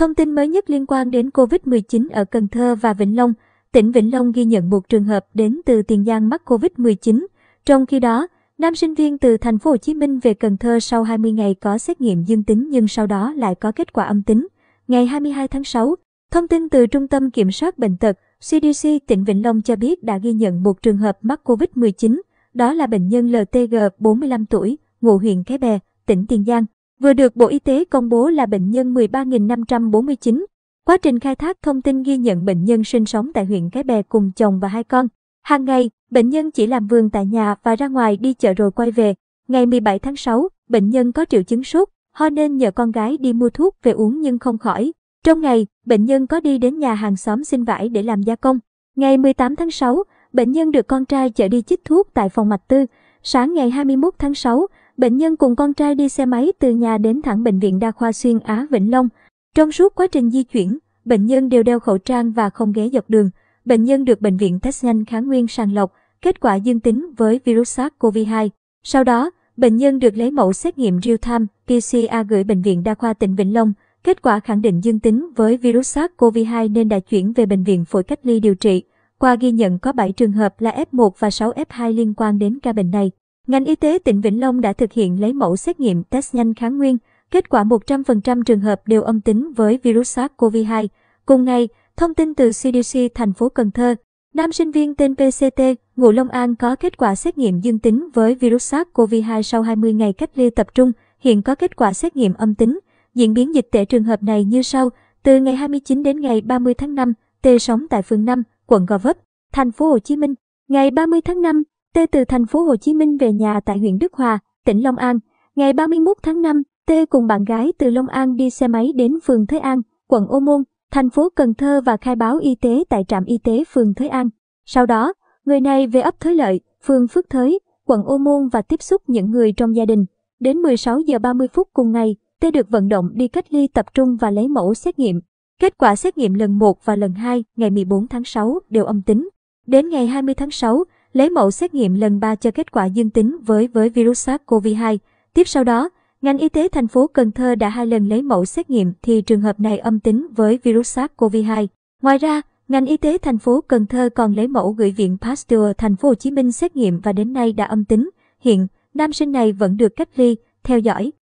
Thông tin mới nhất liên quan đến COVID-19 ở Cần Thơ và Vĩnh Long. Tỉnh Vĩnh Long ghi nhận một trường hợp đến từ Tiền Giang mắc COVID-19. Trong khi đó, nam sinh viên từ thành phố Hồ Chí Minh về Cần Thơ sau 20 ngày có xét nghiệm dương tính nhưng sau đó lại có kết quả âm tính. Ngày 22 tháng 6, thông tin từ Trung tâm Kiểm soát Bệnh tật CDC tỉnh Vĩnh Long cho biết đã ghi nhận một trường hợp mắc COVID-19, đó là bệnh nhân LTG 45 tuổi, ngụ huyện Cái Bè, tỉnh Tiền Giang vừa được Bộ Y tế công bố là bệnh nhân 13.549. Quá trình khai thác thông tin ghi nhận bệnh nhân sinh sống tại huyện Cái Bè cùng chồng và hai con. Hàng ngày, bệnh nhân chỉ làm vườn tại nhà và ra ngoài đi chợ rồi quay về. Ngày 17 tháng 6, bệnh nhân có triệu chứng sốt, ho nên nhờ con gái đi mua thuốc về uống nhưng không khỏi. Trong ngày, bệnh nhân có đi đến nhà hàng xóm xin vải để làm gia công. Ngày 18 tháng 6, bệnh nhân được con trai chở đi chích thuốc tại phòng mạch tư. Sáng ngày 21 tháng 6, bệnh nhân cùng con trai đi xe máy từ nhà đến thẳng Bệnh viện Đa khoa Xuyên Á Vĩnh Long. Trong suốt quá trình di chuyển, bệnh nhân đều đeo khẩu trang và không ghé dọc đường. Bệnh nhân được bệnh viện test nhanh kháng nguyên sàng lọc, kết quả dương tính với virus SARS-CoV-2. Sau đó, bệnh nhân được lấy mẫu xét nghiệm real-time PCR gửi Bệnh viện Đa khoa tỉnh Vĩnh Long. Kết quả khẳng định dương tính với virus SARS-CoV-2 nên đã chuyển về bệnh viện phổi cách ly điều trị. Qua ghi nhận có 7 trường hợp là F1 và 6 F2 liên quan đến ca bệnh này. Ngành y tế tỉnh Vĩnh Long đã thực hiện lấy mẫu xét nghiệm test nhanh kháng nguyên, kết quả 100% trường hợp đều âm tính với virus SARS-CoV-2. Cùng ngày, thông tin từ CDC thành phố Cần Thơ, nam sinh viên tên PCT, ngụ Long An có kết quả xét nghiệm dương tính với virus SARS-CoV-2 sau 20 ngày cách ly tập trung, hiện có kết quả xét nghiệm âm tính. Diễn biến dịch tễ trường hợp này như sau, từ ngày 29 đến ngày 30 tháng 5, T sống tại phường 5, quận Gò Vấp, thành phố Hồ Chí Minh. Ngày 30 tháng 5, T từ thành phố Hồ Chí Minh về nhà tại huyện Đức Hòa, tỉnh Long An. Ngày 31 tháng 5, T cùng bạn gái từ Long An đi xe máy đến phường Thới An, quận Ô Môn, thành phố Cần Thơ và khai báo y tế tại trạm y tế phường Thới An. Sau đó, người này về ấp Thới Lợi, phường Phước Thới, quận Ô Môn và tiếp xúc những người trong gia đình. Đến 16 giờ 30 phút cùng ngày, T được vận động đi cách ly tập trung và lấy mẫu xét nghiệm. Kết quả xét nghiệm lần 1 và lần 2 ngày 14 tháng 6 đều âm tính. Đến ngày 20 tháng 6, lấy mẫu xét nghiệm lần 3 cho kết quả dương tính với với virus SARS-CoV-2. Tiếp sau đó, ngành y tế thành phố Cần Thơ đã hai lần lấy mẫu xét nghiệm thì trường hợp này âm tính với virus SARS-CoV-2. Ngoài ra, ngành y tế thành phố Cần Thơ còn lấy mẫu gửi viện Pasteur thành phố Hồ Chí Minh xét nghiệm và đến nay đã âm tính. Hiện, nam sinh này vẫn được cách ly, theo dõi.